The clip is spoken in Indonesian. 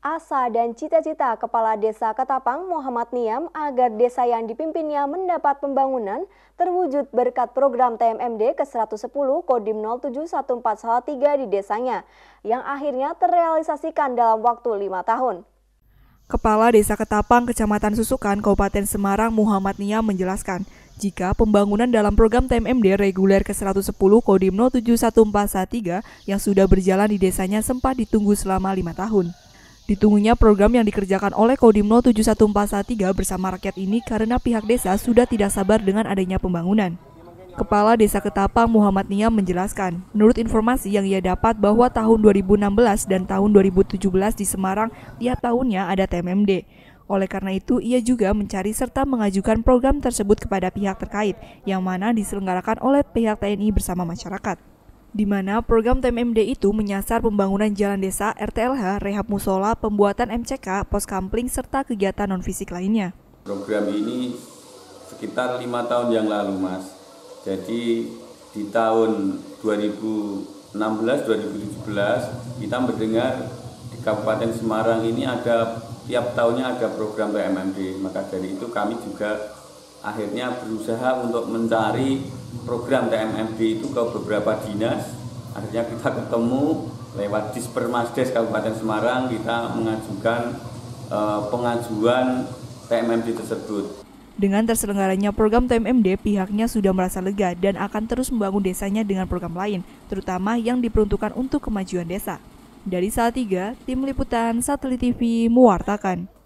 Asa dan cita-cita Kepala Desa Ketapang Muhammad Niam agar desa yang dipimpinnya mendapat pembangunan terwujud berkat program TMMD ke-110 Kodim 071413 di desanya yang akhirnya terrealisasikan dalam waktu lima tahun. Kepala Desa Ketapang Kecamatan Susukan Kabupaten Semarang Muhammad Niam menjelaskan, jika pembangunan dalam program TMMD reguler ke-110 Kodim 071413 yang sudah berjalan di desanya sempat ditunggu selama lima tahun. Ditunggunya program yang dikerjakan oleh Kodim 71413 bersama rakyat ini karena pihak desa sudah tidak sabar dengan adanya pembangunan. Kepala Desa Ketapang Muhammad Nia menjelaskan, menurut informasi yang ia dapat bahwa tahun 2016 dan tahun 2017 di Semarang tiap tahunnya ada TMMD. Oleh karena itu, ia juga mencari serta mengajukan program tersebut kepada pihak terkait, yang mana diselenggarakan oleh pihak TNI bersama masyarakat di mana program TMMD itu menyasar pembangunan jalan desa, RTLH, rehab musola, pembuatan MCK, pos kampling, serta kegiatan non-fisik lainnya. Program ini sekitar lima tahun yang lalu, Mas. Jadi di tahun 2016-2017 kita mendengar di Kabupaten Semarang ini ada tiap tahunnya ada program TMMD. Maka dari itu kami juga akhirnya berusaha untuk mencari program TMMD itu ke beberapa dinas akhirnya kita ketemu lewat Dispermasdes Kabupaten Semarang kita mengajukan eh, pengajuan TMMD tersebut. Dengan terselenggaranya program TMMD, pihaknya sudah merasa lega dan akan terus membangun desanya dengan program lain, terutama yang diperuntukkan untuk kemajuan desa. Dari saat tiga, Tim Liputan Satelit TV mewartakan.